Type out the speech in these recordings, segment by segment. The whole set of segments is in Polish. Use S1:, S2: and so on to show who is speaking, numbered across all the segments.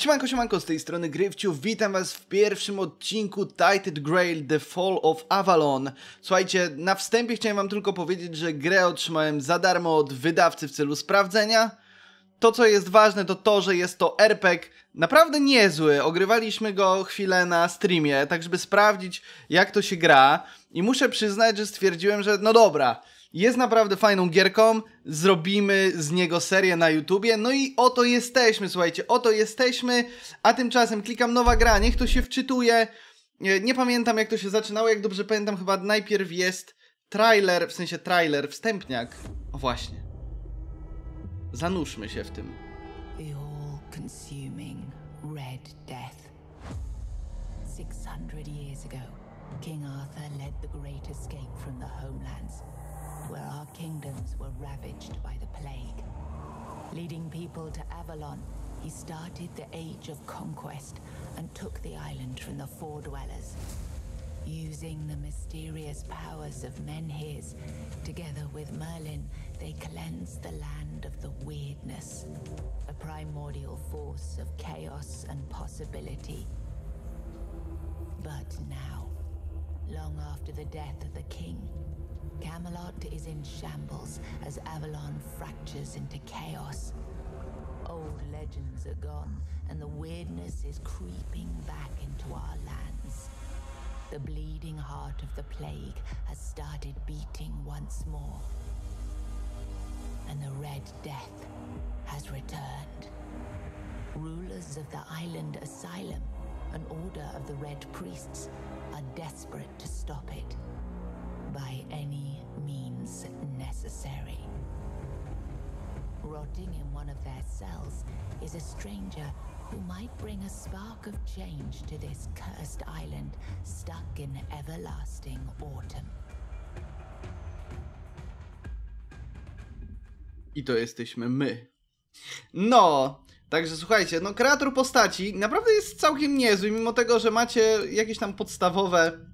S1: Siemanko, siemanko, z tej strony Gryfciu, witam was w pierwszym odcinku Tited Grail The Fall of Avalon. Słuchajcie, na wstępie chciałem wam tylko powiedzieć, że grę otrzymałem za darmo od wydawcy w celu sprawdzenia. To, co jest ważne, to to, że jest to RPG naprawdę niezły. Ogrywaliśmy go chwilę na streamie, tak żeby sprawdzić, jak to się gra. I muszę przyznać, że stwierdziłem, że no dobra, jest naprawdę fajną gierką, zrobimy z niego serię na YouTubie, no i oto jesteśmy, słuchajcie, oto jesteśmy, a tymczasem klikam nowa gra, niech to się wczytuje, nie, nie pamiętam jak to się zaczynało, jak dobrze pamiętam chyba najpierw jest trailer, w sensie trailer, wstępniak, o właśnie, zanurzmy się w tym.
S2: consuming Red Death. 600 years ago, King Arthur led the great escape from the homelands where our kingdoms were ravaged by the plague. Leading people to Avalon, he started the Age of Conquest and took the island from the Four Dwellers. Using the mysterious powers of Menhirs, together with Merlin, they cleansed the land of the weirdness, a primordial force of chaos and possibility. But now, long after the death of the king, Camelot is in shambles as Avalon fractures into chaos. Old legends are gone, and the weirdness is creeping back into our lands. The bleeding heart of the plague has started beating once more. And the Red Death has returned. Rulers of the island asylum, an order of the Red Priests, are desperate to stop it. by any means necessary. Rotting in one of their cells is a stranger who might bring a spark of change to this cursed island stuck in everlasting autumn.
S1: I to jesteśmy my. No, Także słuchajcie, no kreator postaci naprawdę jest całkiem niezły, mimo tego, że macie jakieś tam podstawowe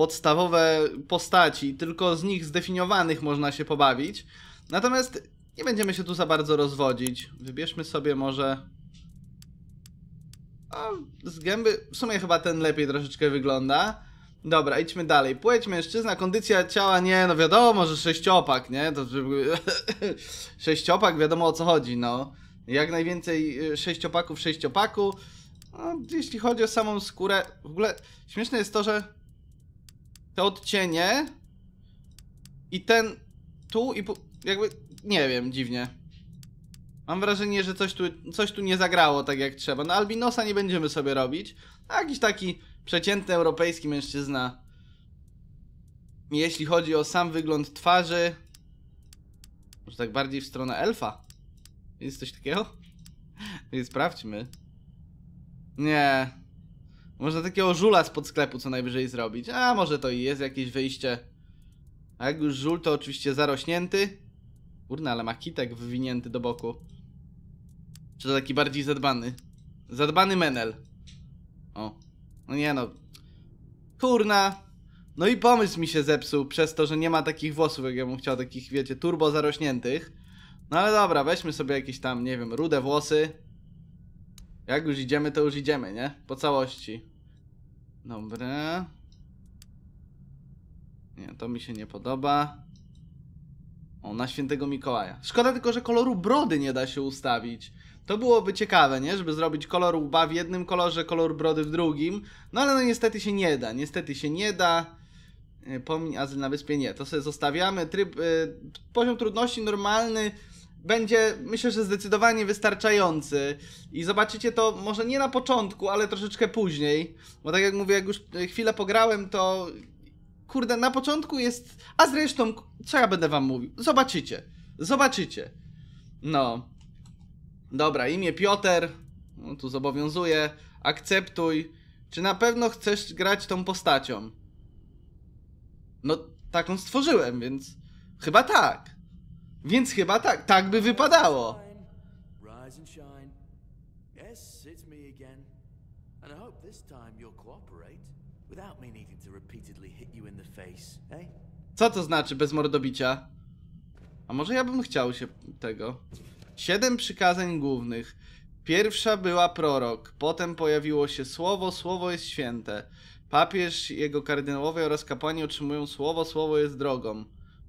S1: podstawowe postaci, tylko z nich zdefiniowanych można się pobawić. Natomiast nie będziemy się tu za bardzo rozwodzić. Wybierzmy sobie może... O, z gęby... W sumie chyba ten lepiej troszeczkę wygląda. Dobra, idźmy dalej. Płeć mężczyzna, kondycja ciała, nie, no wiadomo, że sześciopak, nie? To, sześciopak, wiadomo o co chodzi, no. Jak najwięcej y, sześciopaków w sześciopaku. No, jeśli chodzi o samą skórę, w ogóle śmieszne jest to, że te odcienie i ten tu i jakby, nie wiem, dziwnie. Mam wrażenie, że coś tu, coś tu nie zagrało tak jak trzeba. No albinosa nie będziemy sobie robić. jakiś taki przeciętny europejski mężczyzna. Jeśli chodzi o sam wygląd twarzy, może tak bardziej w stronę elfa. Jest coś takiego? I sprawdźmy. Nie, można takiego żula spod sklepu co najwyżej zrobić. A może to i jest jakieś wyjście. A jak już żul to oczywiście zarośnięty. Kurna, ale ma kitek wywinięty do boku. Czy to taki bardziej zadbany? Zadbany menel. O. No nie no. Kurna. No i pomysł mi się zepsuł przez to, że nie ma takich włosów, jak ja bym chciał, takich, wiecie, turbo zarośniętych. No ale dobra, weźmy sobie jakieś tam, nie wiem, rude włosy. Jak już idziemy, to już idziemy, nie? Po całości. Dobra. Nie, to mi się nie podoba. O, na świętego Mikołaja. Szkoda tylko, że koloru brody nie da się ustawić. To byłoby ciekawe, nie? Żeby zrobić kolor łba w jednym kolorze, kolor brody w drugim. No ale no niestety się nie da. Niestety się nie da. E, Pomiń azyl na wyspie nie. To sobie zostawiamy. Tryb, y, poziom trudności normalny będzie, myślę, że zdecydowanie wystarczający i zobaczycie to może nie na początku, ale troszeczkę później, bo tak jak mówię, jak już chwilę pograłem, to kurde, na początku jest, a zresztą, co ja będę wam mówił, zobaczycie, zobaczycie, no, dobra, imię Piotr, no, tu zobowiązuję, akceptuj, czy na pewno chcesz grać tą postacią? No, taką stworzyłem, więc chyba tak. Więc chyba tak, tak by wypadało. Eh? Co to znaczy bez mordobicia? A może ja bym chciał się tego. Siedem przykazań głównych. Pierwsza była prorok, potem pojawiło się słowo, słowo jest święte. Papież, jego kardynałowie oraz kapłani otrzymują słowo, słowo jest drogą.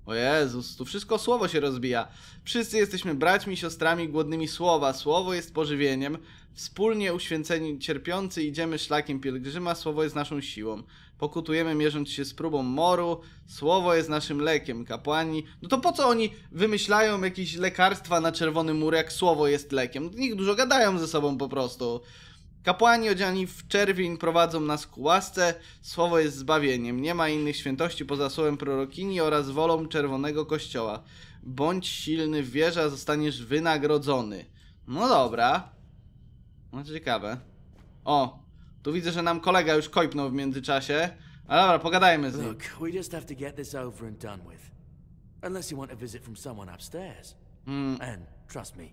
S1: O Jezus, tu wszystko słowo się rozbija. Wszyscy jesteśmy braćmi, siostrami głodnymi słowa. Słowo jest pożywieniem. Wspólnie uświęceni cierpiący idziemy szlakiem pielgrzyma. Słowo jest naszą siłą. Pokutujemy mierząc się z próbą moru. Słowo jest naszym lekiem. Kapłani... No to po co oni wymyślają jakieś lekarstwa na czerwony mur, jak słowo jest lekiem? Niech dużo gadają ze sobą po prostu. Kapłani odziani w czerwień prowadzą nas ku łasce, słowo jest zbawieniem. Nie ma innych świętości poza słowem prorokini oraz wolą czerwonego kościoła. Bądź silny w wierze, a zostaniesz wynagrodzony. No dobra. No ciekawe. O, tu widzę, że nam kolega już kojpnął w międzyczasie. Ale dobra, pogadajmy z nim. Look, we just have to get over and done with.
S3: Hmm. And trust me,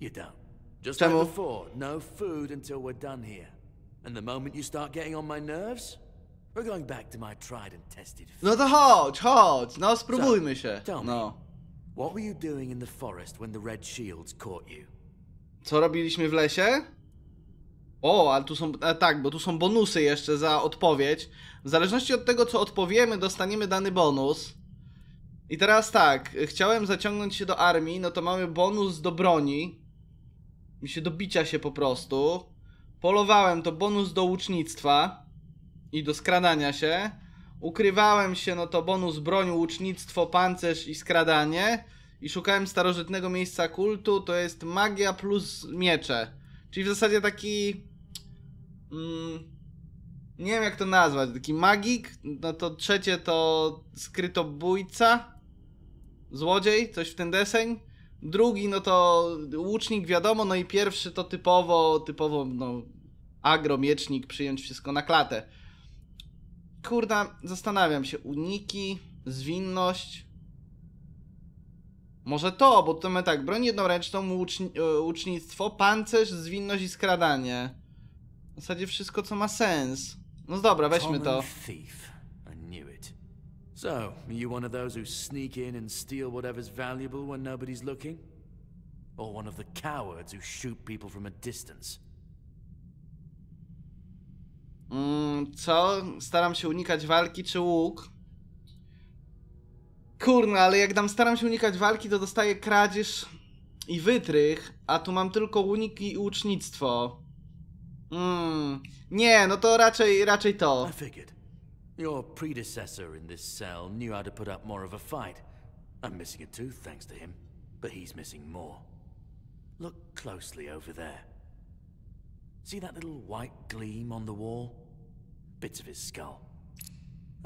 S3: you don't. Just Czemu? like before, no food until we're done here. And the moment you start getting on my nerves, we're going back to my tried and tested
S1: food. No to chodź, chodź, no spróbujmy się. So, no. What were you doing in the forest when the red shields caught you? Co robiliśmy w lesie? O, ale tu są. A e, tak, bo tu są bonusy jeszcze za odpowiedź. W zależności od tego, co odpowiemy, dostaniemy dany bonus. I teraz tak, chciałem zaciągnąć się do armii, no to mamy bonus do broni mi się do bicia się po prostu. Polowałem to bonus do łucznictwa i do skradania się. Ukrywałem się, no to bonus broń, łucznictwo, pancerz i skradanie. I szukałem starożytnego miejsca kultu, to jest magia plus miecze. Czyli w zasadzie taki... Mm, nie wiem jak to nazwać, taki magik, no to trzecie to skrytobójca, złodziej, coś w ten deseń. Drugi, no to łucznik wiadomo, no i pierwszy to typowo, typowo, no, agro, miecznik, przyjąć wszystko na klatę. Kurda, zastanawiam się, uniki, zwinność. Może to, bo to my tak, broń jednoręczną, łuczni e, łucznictwo, pancerz, zwinność i skradanie. W zasadzie wszystko, co ma sens. No dobra, weźmy to.
S3: Thief. So, are you one of those who sneak in and steal whatever's valuable when nobody's looking? Or one of the cowards who shoot people from a
S1: distance? Mm, co? Staram się unikać walki czy łuk? Kurna, ale jak dam staram się unikać walki, to dostaję kradzież i wytrych, a tu mam tylko uniki i ucznictwo. Mm, nie, no to raczej, raczej to. I
S3: Your predecessor in this cell knew how to put up more of a fight. I'm missing a tooth thanks to him, but he's missing more. Look closely over there. See that little white gleam on the wall? Bits of his skull.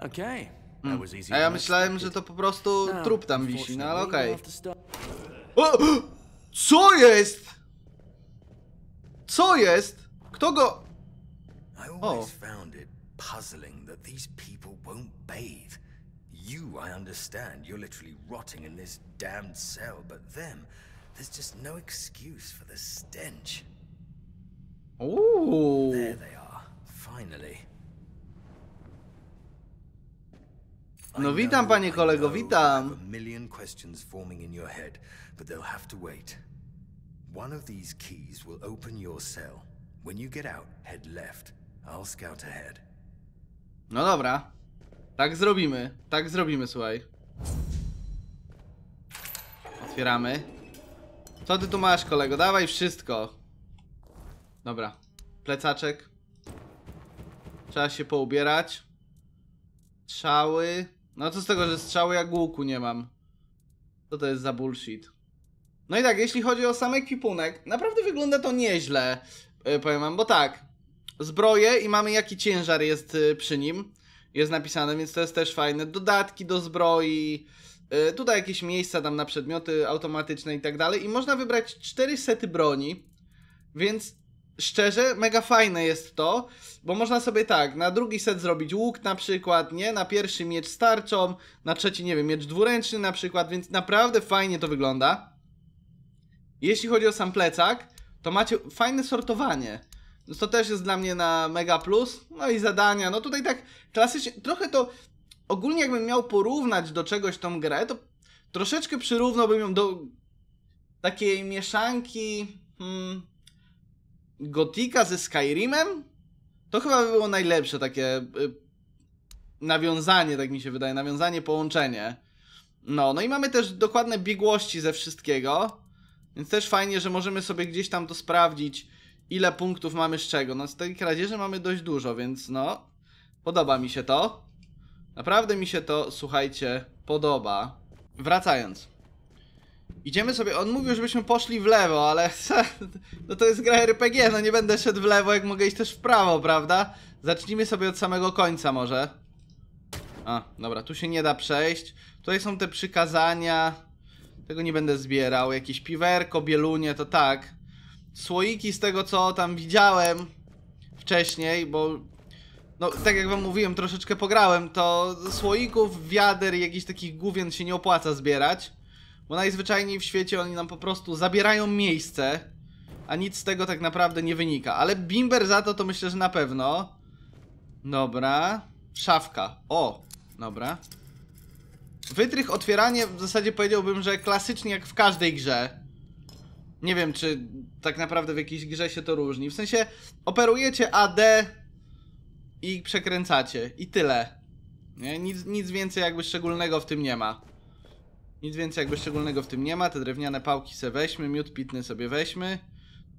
S3: Okay. That mm. was easy. A ja myślałem, że to po prostu trup tam wisi, no ale okej.
S1: Okay. O! Co jest? Co jest? Kto go...
S3: Puzzling that these people won't bathe. You, I understand, you're literally rotting in this damned cell, but them, there's just no excuse for the stench.
S1: Oh. There they are,
S3: finally.
S1: No witam panie kolego, witam. A million questions
S3: forming in your head, but they'll have to wait. One of these keys will open your cell. When you get out, head left.
S1: I'll scout ahead. No dobra. Tak zrobimy. Tak zrobimy, słuchaj. Otwieramy. Co ty tu masz, kolego? Dawaj wszystko. Dobra. Plecaczek. Trzeba się poubierać. Strzały. No co z tego, że strzały jak łuku nie mam. Co to jest za bullshit? No i tak, jeśli chodzi o sam ekwipunek, naprawdę wygląda to nieźle, y, powiem wam, bo tak, zbroję i mamy jaki ciężar jest y, przy nim. Jest napisane, więc to jest też fajne. Dodatki do zbroi, y, tutaj jakieś miejsca tam na przedmioty automatyczne i tak dalej. I można wybrać cztery sety broni, więc szczerze, mega fajne jest to, bo można sobie tak, na drugi set zrobić łuk na przykład, nie? Na pierwszy miecz starczą, na trzeci, nie wiem, miecz dwuręczny na przykład, więc naprawdę fajnie to wygląda. Jeśli chodzi o sam plecak, to macie fajne sortowanie. Więc to też jest dla mnie na mega plus. No i zadania. No tutaj tak klasycznie, trochę to ogólnie jakbym miał porównać do czegoś tą grę, to troszeczkę przyrównałbym ją do takiej mieszanki hmm, Gotika ze Skyrimem. To chyba by było najlepsze takie y, nawiązanie, tak mi się wydaje, nawiązanie, połączenie. No, no i mamy też dokładne biegłości ze wszystkiego, więc też fajnie, że możemy sobie gdzieś tam to sprawdzić ile punktów mamy z czego. No z tej kradzieży mamy dość dużo, więc no, podoba mi się to. Naprawdę mi się to, słuchajcie, podoba. Wracając. Idziemy sobie, on mówił, żebyśmy poszli w lewo, ale no to jest gra RPG, no nie będę szedł w lewo, jak mogę iść też w prawo, prawda? Zacznijmy sobie od samego końca może. A, dobra, tu się nie da przejść. Tutaj są te przykazania. Tego nie będę zbierał. Jakieś piwerko, bielunie, to tak słoiki z tego, co tam widziałem wcześniej, bo no, tak jak wam mówiłem, troszeczkę pograłem, to słoików, wiader i jakichś takich główien się nie opłaca zbierać, bo najzwyczajniej w świecie oni nam po prostu zabierają miejsce, a nic z tego tak naprawdę nie wynika. Ale bimber za to to myślę, że na pewno. Dobra. Szafka. O, dobra. Wytrych otwieranie w zasadzie powiedziałbym, że klasycznie jak w każdej grze. Nie wiem, czy tak naprawdę w jakiejś grze się to różni. W sensie operujecie AD i przekręcacie. I tyle. Nie? Nic, nic więcej jakby szczególnego w tym nie ma. Nic więcej jakby szczególnego w tym nie ma. Te drewniane pałki sobie weźmy, miód pitny sobie weźmy.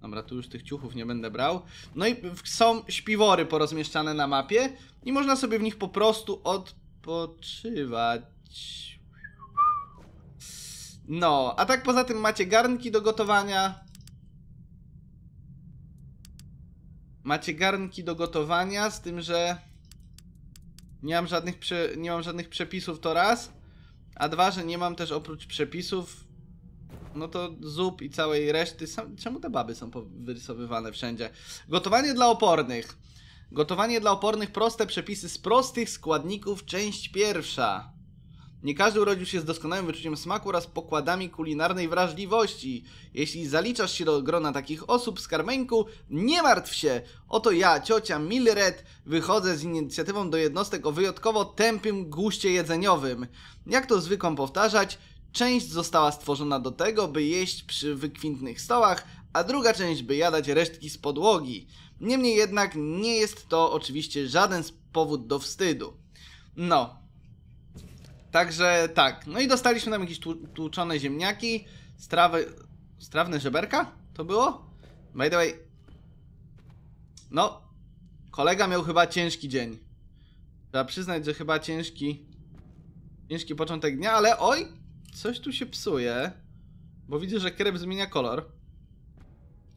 S1: Dobra, tu już tych ciuchów nie będę brał. No i są śpiwory porozmieszczane na mapie i można sobie w nich po prostu odpoczywać. No, a tak poza tym macie garnki do gotowania. Macie garnki do gotowania, z tym, że nie mam żadnych, prze... nie mam żadnych przepisów to raz, a dwa, że nie mam też oprócz przepisów no to zup i całej reszty. Sam... Czemu te baby są wyrysowywane wszędzie? Gotowanie dla opornych. Gotowanie dla opornych proste przepisy z prostych składników, część pierwsza. Nie każdy urodził się z doskonałym wyczuciem smaku oraz pokładami kulinarnej wrażliwości. Jeśli zaliczasz się do grona takich osób, skarmeńku, nie martw się! Oto ja, ciocia Milred, wychodzę z inicjatywą do jednostek o wyjątkowo tępym guście jedzeniowym. Jak to zwykłam powtarzać, część została stworzona do tego, by jeść przy wykwintnych stołach, a druga część, by jadać resztki z podłogi. Niemniej jednak nie jest to oczywiście żaden powód do wstydu. No, Także tak. No i dostaliśmy tam jakieś tłuczone ziemniaki, strawy, strawne żeberka? To było? By the way. No, kolega miał chyba ciężki dzień. Trzeba przyznać, że chyba ciężki ciężki początek dnia, ale oj, coś tu się psuje, bo widzę, że krep zmienia kolor.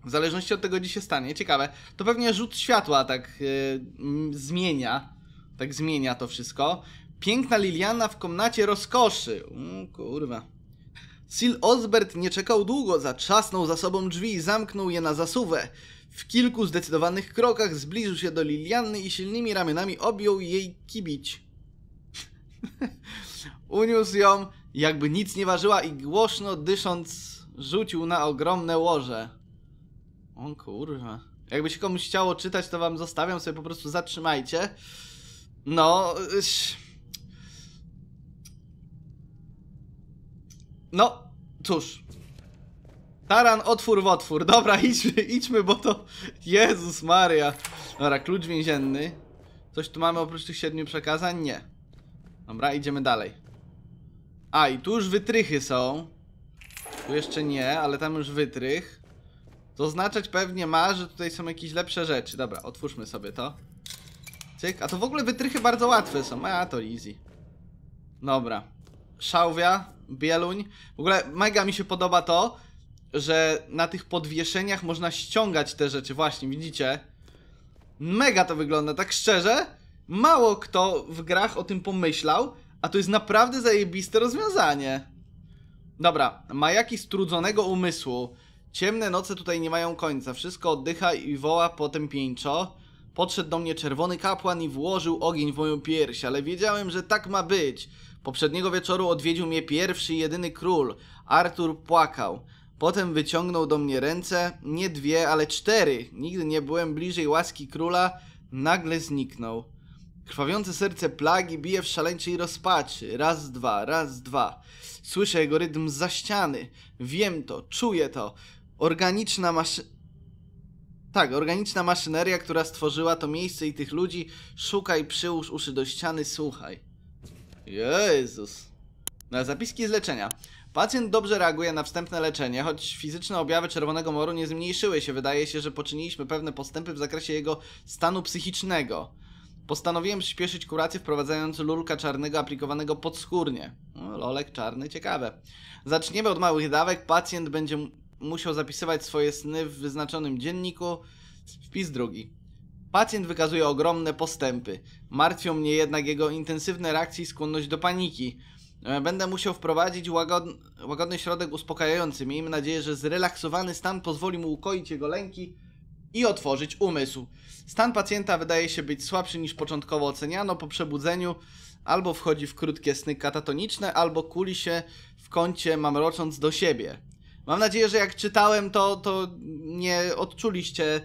S1: W zależności od tego, gdzie się stanie. Ciekawe. To pewnie rzut światła tak yy, zmienia. Tak zmienia to wszystko. Piękna Liliana w komnacie rozkoszy. Mm, kurwa. Sil Osbert nie czekał długo, zatrzasnął za sobą drzwi i zamknął je na zasuwę. W kilku zdecydowanych krokach zbliżył się do Liliany i silnymi ramionami objął jej kibić. Uniósł ją, jakby nic nie ważyła i głośno dysząc rzucił na ogromne łoże. O kurwa. Jakby się komuś chciało czytać, to wam zostawiam sobie, po prostu zatrzymajcie. No, sz... No, cóż. Taran, otwór w otwór. Dobra, idźmy, idźmy, bo to... Jezus Maria. Dobra, klucz więzienny. Coś tu mamy oprócz tych siedmiu przekazań? Nie. Dobra, idziemy dalej. A, i tu już wytrychy są. Tu jeszcze nie, ale tam już wytrych. To oznaczać pewnie ma, że tutaj są jakieś lepsze rzeczy. Dobra, otwórzmy sobie to. Cyk, a to w ogóle wytrychy bardzo łatwe są. A, to easy. Dobra. Szałwia, Bieluń. W ogóle mega mi się podoba to, że na tych podwieszeniach można ściągać te rzeczy, właśnie, widzicie? Mega to wygląda, tak szczerze, mało kto w grach o tym pomyślał, a to jest naprawdę zajebiste rozwiązanie. Dobra, majaki strudzonego umysłu. Ciemne noce tutaj nie mają końca, wszystko oddycha i woła potępieńczo. Podszedł do mnie czerwony kapłan i włożył ogień w moją pierś, ale wiedziałem, że tak ma być. Poprzedniego wieczoru odwiedził mnie pierwszy jedyny król. Artur płakał. Potem wyciągnął do mnie ręce, nie dwie, ale cztery. Nigdy nie byłem bliżej łaski króla. Nagle zniknął. Krwawiące serce plagi bije w szaleńczej rozpaczy. Raz, dwa, raz, dwa. Słyszę jego rytm za ściany. Wiem to, czuję to. Organiczna maszyna... Tak, organiczna maszyneria, która stworzyła to miejsce i tych ludzi. Szukaj, przyłóż uszy do ściany, słuchaj. Jezus. Na no, zapiski z leczenia. Pacjent dobrze reaguje na wstępne leczenie, choć fizyczne objawy czerwonego moru nie zmniejszyły się. Wydaje się, że poczyniliśmy pewne postępy w zakresie jego stanu psychicznego. Postanowiłem przyspieszyć kurację, wprowadzając lulka czarnego aplikowanego podskórnie. No, lolek czarny, ciekawe. Zaczniemy od małych dawek. Pacjent będzie musiał zapisywać swoje sny w wyznaczonym dzienniku. Wpis drugi. Pacjent wykazuje ogromne postępy. Martwią mnie jednak jego intensywne reakcje i skłonność do paniki. E, będę musiał wprowadzić łagodny, łagodny środek uspokajający. Miejmy nadzieję, że zrelaksowany stan pozwoli mu ukoić jego lęki i otworzyć umysł. Stan pacjenta wydaje się być słabszy niż początkowo oceniano po przebudzeniu. Albo wchodzi w krótkie sny katatoniczne, albo kuli się w kącie mamrocząc do siebie. Mam nadzieję, że jak czytałem to, to nie odczuliście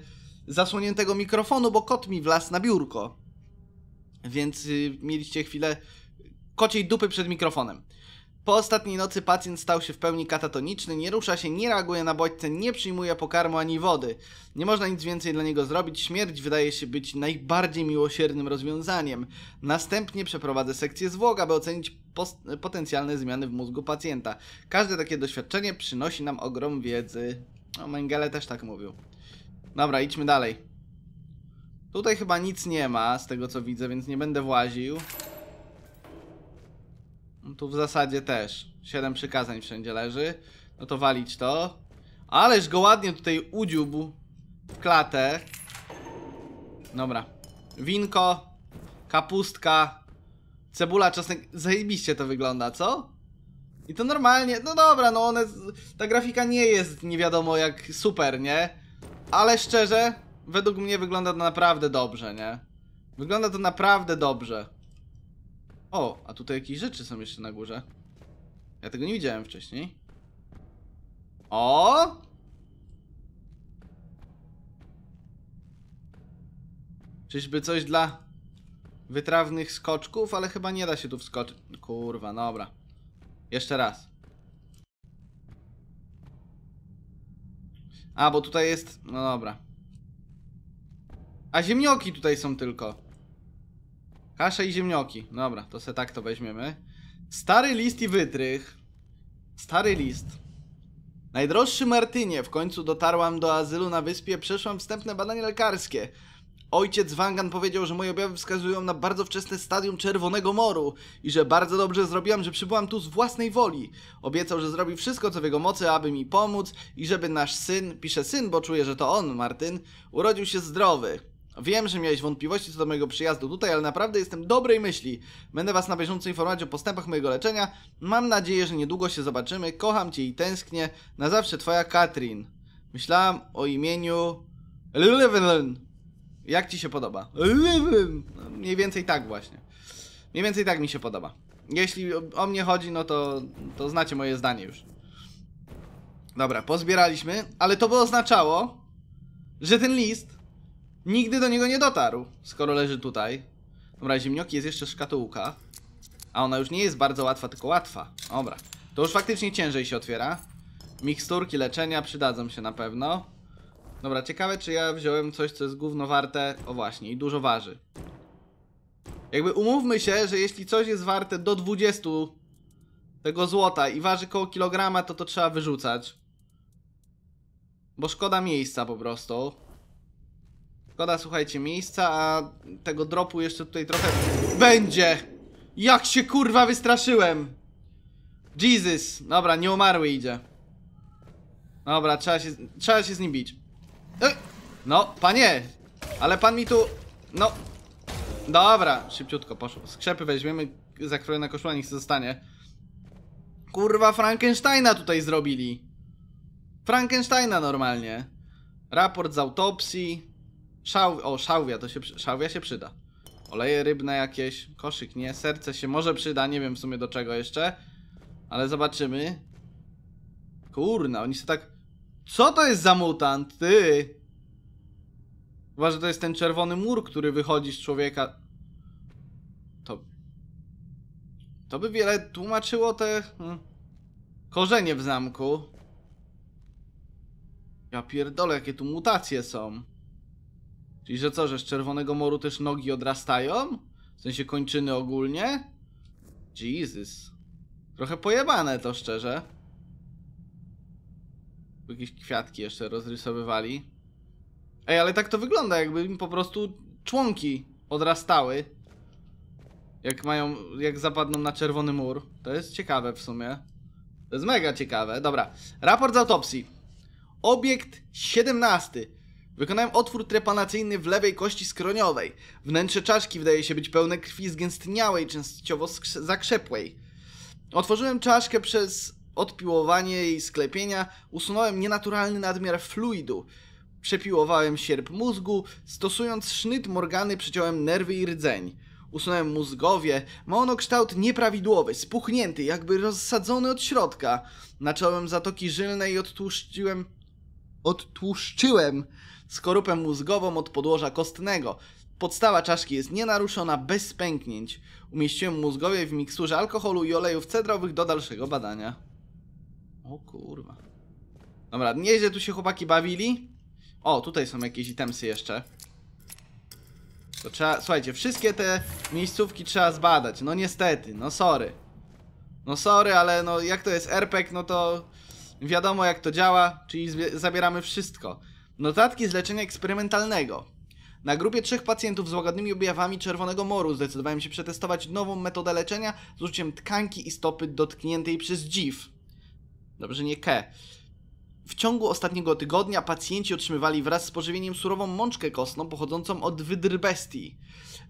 S1: zasłoniętego mikrofonu, bo kot mi wlazł na biurko. Więc y, mieliście chwilę kociej dupy przed mikrofonem. Po ostatniej nocy pacjent stał się w pełni katatoniczny, nie rusza się, nie reaguje na bodźce, nie przyjmuje pokarmu ani wody. Nie można nic więcej dla niego zrobić, śmierć wydaje się być najbardziej miłosiernym rozwiązaniem. Następnie przeprowadzę sekcję zwłok, aby ocenić potencjalne zmiany w mózgu pacjenta. Każde takie doświadczenie przynosi nam ogrom wiedzy. O, Mengele też tak mówił. Dobra, idźmy dalej. Tutaj chyba nic nie ma, z tego co widzę, więc nie będę właził. No tu w zasadzie też. Siedem przykazań wszędzie leży. No to walić to. Ależ go ładnie tutaj udzióbł w klatę. Dobra. Winko, kapustka, cebula, czosnek. Zajebiście to wygląda, co? I to normalnie, no dobra, no one, ta grafika nie jest nie wiadomo jak super, nie? ale szczerze, według mnie wygląda to naprawdę dobrze, nie? Wygląda to naprawdę dobrze. O, a tutaj jakieś rzeczy są jeszcze na górze. Ja tego nie widziałem wcześniej. O! Czyżby coś dla wytrawnych skoczków, ale chyba nie da się tu wskoczyć. Kurwa, dobra. Jeszcze raz. A, bo tutaj jest... No dobra. A ziemnioki tutaj są tylko. Kasze i ziemnioki. Dobra, to se tak to weźmiemy. Stary list i wytrych. Stary list. Najdroższy Martynie, w końcu dotarłam do azylu na wyspie, przeszłam wstępne badanie lekarskie. Ojciec Wangan powiedział, że moje objawy wskazują na bardzo wczesne stadium Czerwonego Moru i że bardzo dobrze zrobiłam, że przybyłam tu z własnej woli. Obiecał, że zrobi wszystko, co w jego mocy, aby mi pomóc i żeby nasz syn, pisze syn, bo czuję, że to on, Martin, urodził się zdrowy. Wiem, że miałeś wątpliwości co do mojego przyjazdu tutaj, ale naprawdę jestem dobrej myśli. Będę was na bieżąco informować o postępach mojego leczenia. Mam nadzieję, że niedługo się zobaczymy. Kocham cię i tęsknię. Na zawsze twoja Katrin. Myślałam o imieniu... Lulewelen. Jak ci się podoba? No, mniej więcej tak właśnie. Mniej więcej tak mi się podoba. Jeśli o mnie chodzi, no to, to znacie moje zdanie już. Dobra, pozbieraliśmy, ale to by oznaczało, że ten list nigdy do niego nie dotarł, skoro leży tutaj. Dobra, ziemnioki jest jeszcze szkatułka. A ona już nie jest bardzo łatwa, tylko łatwa. Dobra, to już faktycznie ciężej się otwiera. Miksturki leczenia przydadzą się na pewno. Dobra, ciekawe czy ja wziąłem coś, co jest gówno warte, o właśnie, i dużo waży. Jakby umówmy się, że jeśli coś jest warte do 20 tego złota i waży koło kilograma, to to trzeba wyrzucać. Bo szkoda miejsca po prostu. Szkoda, słuchajcie, miejsca, a tego dropu jeszcze tutaj trochę będzie. Jak się kurwa wystraszyłem. Jesus. Dobra, nie umarły idzie. Dobra, trzeba się, trzeba się z nim bić. E! No, panie! Ale pan mi tu... No... Dobra, szybciutko poszło. Skrzepy weźmiemy, zakrojona koszula niech zostanie. Kurwa, Frankensteina tutaj zrobili. Frankensteina normalnie. Raport z autopsji. Szał... O, szałwia, to się... Szałwia się przyda. Oleje rybne jakieś. Koszyk, nie. Serce się może przyda, nie wiem w sumie do czego jeszcze. Ale zobaczymy. Kurna, oni się tak... Co to jest za mutant, ty? Chyba, że to jest ten czerwony mur, który wychodzi z człowieka. To... To by wiele tłumaczyło te... Hmm, korzenie w zamku. Ja pierdolę, jakie tu mutacje są. Czyli, że co, że z czerwonego moru też nogi odrastają? W sensie kończyny ogólnie? Jesus. Trochę pojebane to, szczerze jakieś kwiatki jeszcze rozrysowywali. Ej, ale tak to wygląda, jakby im po prostu członki odrastały. Jak mają, jak zapadną na czerwony mur. To jest ciekawe w sumie. To jest mega ciekawe. Dobra, raport z autopsji. Obiekt 17. Wykonałem otwór trepanacyjny w lewej kości skroniowej. Wnętrze czaszki wydaje się być pełne krwi zgęstniałej, częściowo zakrzepłej. Otworzyłem czaszkę przez odpiłowanie i sklepienia, usunąłem nienaturalny nadmiar fluidu. Przepiłowałem sierp mózgu, stosując sznyt morgany przyciąłem nerwy i rdzeń. Usunąłem mózgowie, ma ono kształt nieprawidłowy, spuchnięty, jakby rozsadzony od środka. Nacząłem zatoki żylne i odtłuszczyłem... Odtłuszczyłem skorupę mózgową od podłoża kostnego. Podstawa czaszki jest nienaruszona, bez pęknięć. Umieściłem mózgowie w miksurze alkoholu i olejów cedrowych do dalszego badania. O kurwa. Dobra, nieźle tu się chłopaki bawili. O, tutaj są jakieś itemsy jeszcze. To trzeba, słuchajcie, wszystkie te miejscówki trzeba zbadać. No niestety, no sorry. No sorry, ale no jak to jest RPG, e no to wiadomo jak to działa, czyli zabieramy wszystko. Notatki z leczenia eksperymentalnego. Na grupie trzech pacjentów z łagodnymi objawami czerwonego moru zdecydowałem się przetestować nową metodę leczenia z użyciem tkanki i stopy dotkniętej przez dziw. Dobrze, nie ke. W ciągu ostatniego tygodnia pacjenci otrzymywali wraz z pożywieniem surową mączkę kostną pochodzącą od wydrbestii.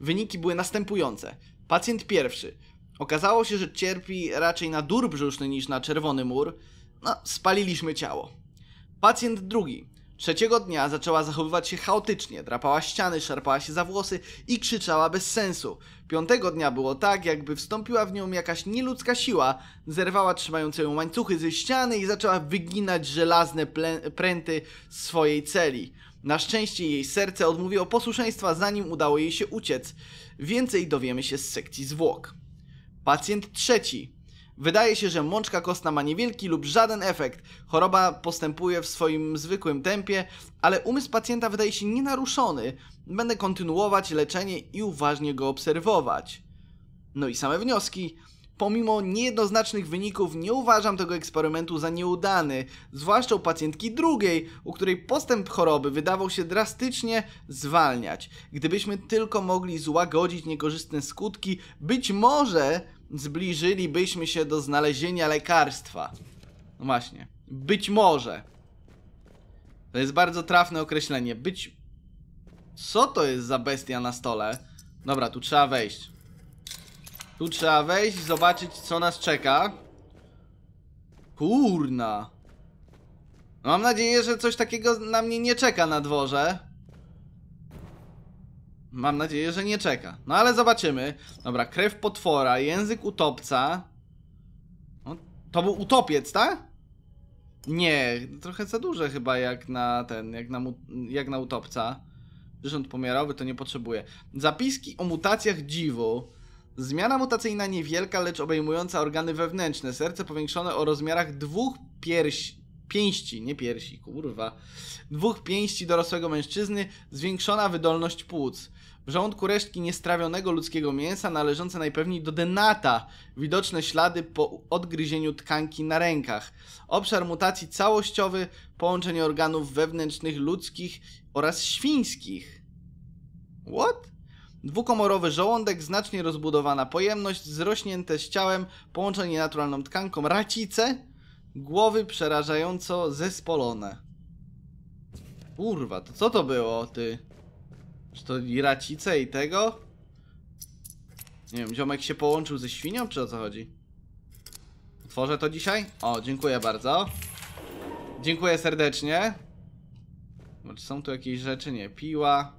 S1: Wyniki były następujące. Pacjent pierwszy. Okazało się, że cierpi raczej na dur brzuszny niż na czerwony mur. No, spaliliśmy ciało. Pacjent drugi. Trzeciego dnia zaczęła zachowywać się chaotycznie, drapała ściany, szarpała się za włosy i krzyczała bez sensu. Piątego dnia było tak, jakby wstąpiła w nią jakaś nieludzka siła, zerwała trzymające ją łańcuchy ze ściany i zaczęła wyginać żelazne pręty swojej celi. Na szczęście jej serce odmówiło posłuszeństwa, zanim udało jej się uciec. Więcej dowiemy się z sekcji zwłok. Pacjent trzeci Wydaje się, że mączka kostna ma niewielki lub żaden efekt. Choroba postępuje w swoim zwykłym tempie, ale umysł pacjenta wydaje się nienaruszony. Będę kontynuować leczenie i uważnie go obserwować. No i same wnioski. Pomimo niejednoznacznych wyników nie uważam tego eksperymentu za nieudany, zwłaszcza u pacjentki drugiej, u której postęp choroby wydawał się drastycznie zwalniać. Gdybyśmy tylko mogli złagodzić niekorzystne skutki, być może zbliżylibyśmy się do znalezienia lekarstwa. No właśnie. Być może. To jest bardzo trafne określenie. Być... Co to jest za bestia na stole? Dobra, tu trzeba wejść. Tu trzeba wejść, zobaczyć co nas czeka. Kurna. Mam nadzieję, że coś takiego na mnie nie czeka na dworze. Mam nadzieję, że nie czeka. No ale zobaczymy. Dobra, krew potwora, język utopca. No, to był utopiec, tak? Nie, trochę za duże chyba jak na ten, jak na, jak na utopca. Rząd pomiarowy to nie potrzebuje. Zapiski o mutacjach dziwu. Zmiana mutacyjna niewielka, lecz obejmująca organy wewnętrzne. Serce powiększone o rozmiarach dwóch pierś pięści, nie piersi, kurwa, dwóch pięści dorosłego mężczyzny, zwiększona wydolność płuc. W żołądku resztki niestrawionego ludzkiego mięsa należące najpewniej do denata, widoczne ślady po odgryzieniu tkanki na rękach. Obszar mutacji całościowy, połączenie organów wewnętrznych ludzkich oraz świńskich. What? Dwukomorowy żołądek, znacznie rozbudowana pojemność, zrośnięte z ciałem, połączenie naturalną tkanką, racice, Głowy przerażająco zespolone. Kurwa, to co to było, ty? Czy to i racice i tego? Nie wiem, ziomek się połączył ze świnią, czy o co chodzi? Otworzę to dzisiaj? O, dziękuję bardzo. Dziękuję serdecznie. Czy są tu jakieś rzeczy? Nie, piła.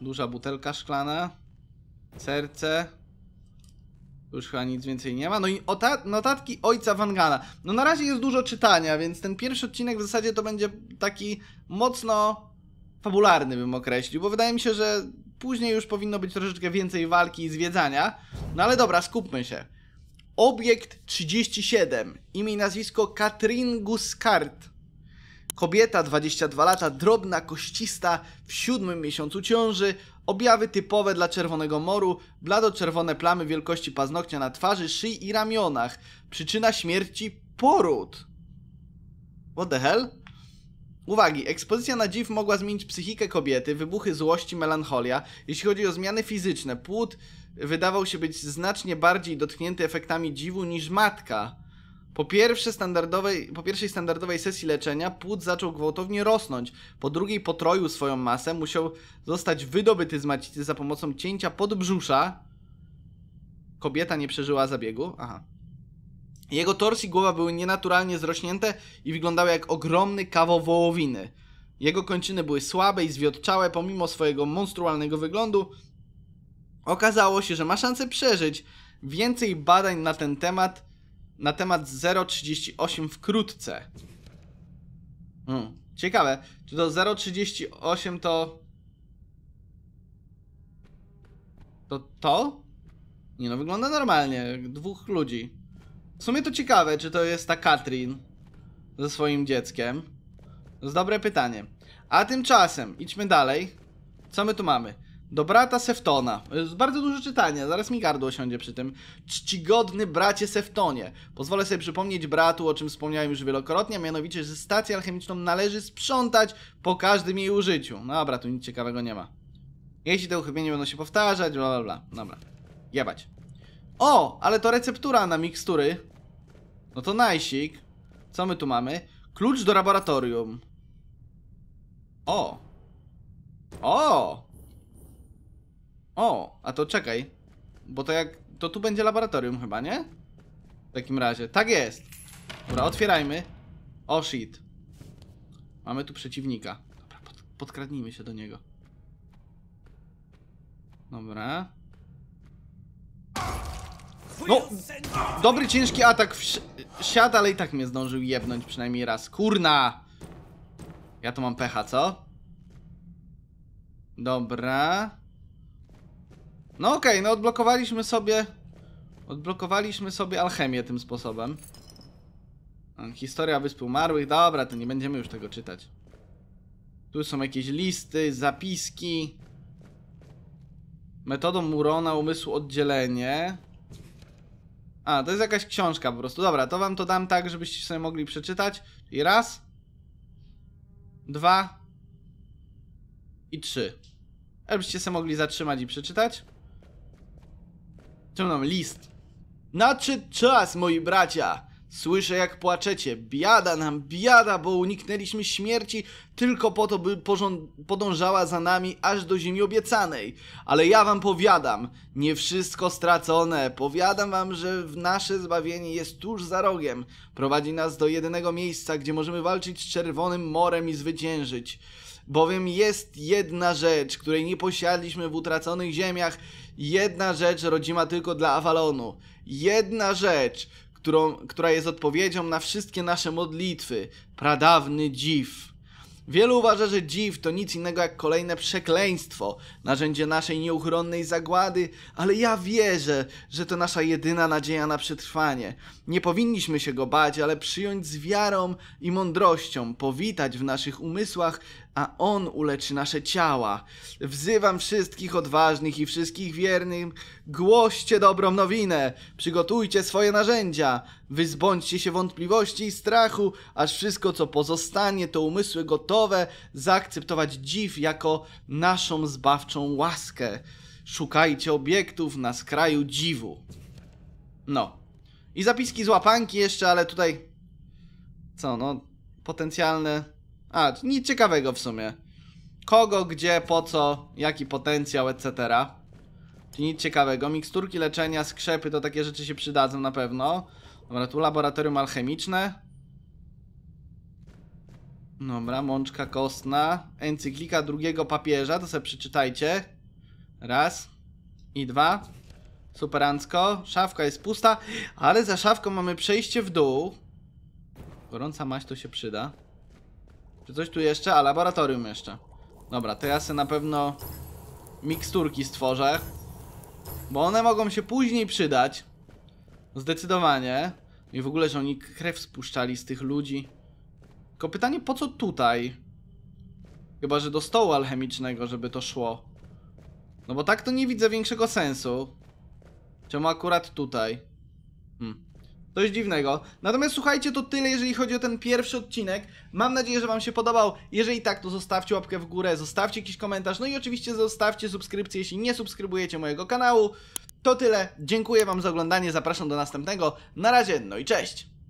S1: Duża butelka szklana. Serce. Już chyba nic więcej nie ma. No i notatki ojca Wangana. No na razie jest dużo czytania, więc ten pierwszy odcinek w zasadzie to będzie taki mocno fabularny bym określił, bo wydaje mi się, że później już powinno być troszeczkę więcej walki i zwiedzania. No ale dobra, skupmy się. Obiekt 37. Imię i nazwisko Katrin Guskart. Kobieta 22 lata, drobna, koścista, w siódmym miesiącu ciąży. Objawy typowe dla czerwonego moru, blado-czerwone plamy wielkości paznokcia na twarzy, szyi i ramionach. Przyczyna śmierci poród. What the hell? Uwagi, ekspozycja na dziw mogła zmienić psychikę kobiety, wybuchy złości, melancholia. Jeśli chodzi o zmiany fizyczne, płód wydawał się być znacznie bardziej dotknięty efektami dziwu niż matka. Po, pierwsze standardowej, po pierwszej standardowej sesji leczenia płód zaczął gwałtownie rosnąć. Po drugiej potroił swoją masę, musiał zostać wydobyty z macicy za pomocą cięcia podbrzusza. Kobieta nie przeżyła zabiegu. Aha. Jego tors i głowa były nienaturalnie zrośnięte i wyglądały jak ogromny kawał wołowiny. Jego kończyny były słabe i zwiotczałe pomimo swojego monstrualnego wyglądu. Okazało się, że ma szansę przeżyć. Więcej badań na ten temat na temat 038 wkrótce. Hmm. Ciekawe, czy to 038 to... To to? Nie no, wygląda normalnie, dwóch ludzi. W sumie to ciekawe, czy to jest ta Katrin ze swoim dzieckiem. To jest dobre pytanie. A tymczasem, idźmy dalej. Co my tu mamy? Do brata Seftona. Bardzo duże czytanie, zaraz mi gardło siądzie przy tym. Czcigodny bracie Seftonie. Pozwolę sobie przypomnieć bratu, o czym wspomniałem już wielokrotnie, a mianowicie, że stację alchemiczną należy sprzątać po każdym jej użyciu. No dobra, tu nic ciekawego nie ma. Jeśli te uchybienia będą się powtarzać, bla bla bla. Dobra, jebać. O, ale to receptura na mikstury. No to najsik. Co my tu mamy? Klucz do laboratorium. O. O. O, a to czekaj. Bo to jak... To tu będzie laboratorium chyba, nie? W takim razie. Tak jest. Dobra, otwierajmy. O shit. Mamy tu przeciwnika. Dobra, pod, podkradnijmy się do niego. Dobra. No! Dobry, ciężki atak siad, ale i tak mnie zdążył jebnąć przynajmniej raz. Kurna! Ja to mam pecha, co? Dobra. No okej, okay, no odblokowaliśmy sobie... Odblokowaliśmy sobie alchemię tym sposobem. Historia Wyspy Umarłych. Dobra, to nie będziemy już tego czytać. Tu są jakieś listy, zapiski. Metodą Murona umysłu oddzielenie. A, to jest jakaś książka po prostu. Dobra, to wam to dam tak, żebyście sobie mogli przeczytać. I raz. Dwa. I trzy. Żebyście sobie mogli zatrzymać i przeczytać. Co mam list? Nadszedł czas, moi bracia! Słyszę, jak płaczecie. Biada nam, biada, bo uniknęliśmy śmierci tylko po to, by podążała za nami aż do ziemi obiecanej. Ale ja wam powiadam, nie wszystko stracone. Powiadam wam, że nasze zbawienie jest tuż za rogiem. Prowadzi nas do jedynego miejsca, gdzie możemy walczyć z czerwonym morem i zwyciężyć. Bowiem jest jedna rzecz, której nie posiadliśmy w utraconych ziemiach Jedna rzecz rodzima tylko dla Avalonu. Jedna rzecz, którą, która jest odpowiedzią na wszystkie nasze modlitwy. Pradawny dziw. Wielu uważa, że dziw to nic innego jak kolejne przekleństwo, narzędzie naszej nieuchronnej zagłady, ale ja wierzę, że to nasza jedyna nadzieja na przetrwanie. Nie powinniśmy się go bać, ale przyjąć z wiarą i mądrością, powitać w naszych umysłach a On uleczy nasze ciała. Wzywam wszystkich odważnych i wszystkich wiernych, głoście dobrą nowinę, przygotujcie swoje narzędzia, wyzbądźcie się wątpliwości i strachu, aż wszystko co pozostanie to umysły gotowe zaakceptować dziw jako naszą zbawczą łaskę. Szukajcie obiektów na skraju dziwu. No. I zapiski z łapanki jeszcze, ale tutaj... Co, no... Potencjalne a, nic ciekawego w sumie. Kogo, gdzie, po co, jaki potencjał, etc. Czyli nic ciekawego. Miksturki leczenia, skrzepy, to takie rzeczy się przydadzą na pewno. Dobra, tu laboratorium alchemiczne. Dobra, mączka kostna. Encyklika drugiego papieża, to sobie przeczytajcie. Raz i dwa. Superancko. Szafka jest pusta, ale za szafką mamy przejście w dół. Gorąca maść to się przyda. Czy coś tu jeszcze? A, laboratorium jeszcze. Dobra, to ja sobie na pewno miksturki stworzę. Bo one mogą się później przydać. Zdecydowanie. I w ogóle, że oni krew spuszczali z tych ludzi. Tylko pytanie, po co tutaj? Chyba, że do stołu alchemicznego, żeby to szło. No bo tak to nie widzę większego sensu. Czemu akurat tutaj? Coś dziwnego. Natomiast słuchajcie, to tyle, jeżeli chodzi o ten pierwszy odcinek. Mam nadzieję, że Wam się podobał. Jeżeli tak, to zostawcie łapkę w górę, zostawcie jakiś komentarz, no i oczywiście zostawcie subskrypcję, jeśli nie subskrybujecie mojego kanału. To tyle. Dziękuję Wam za oglądanie. Zapraszam do następnego. Na razie, no i cześć!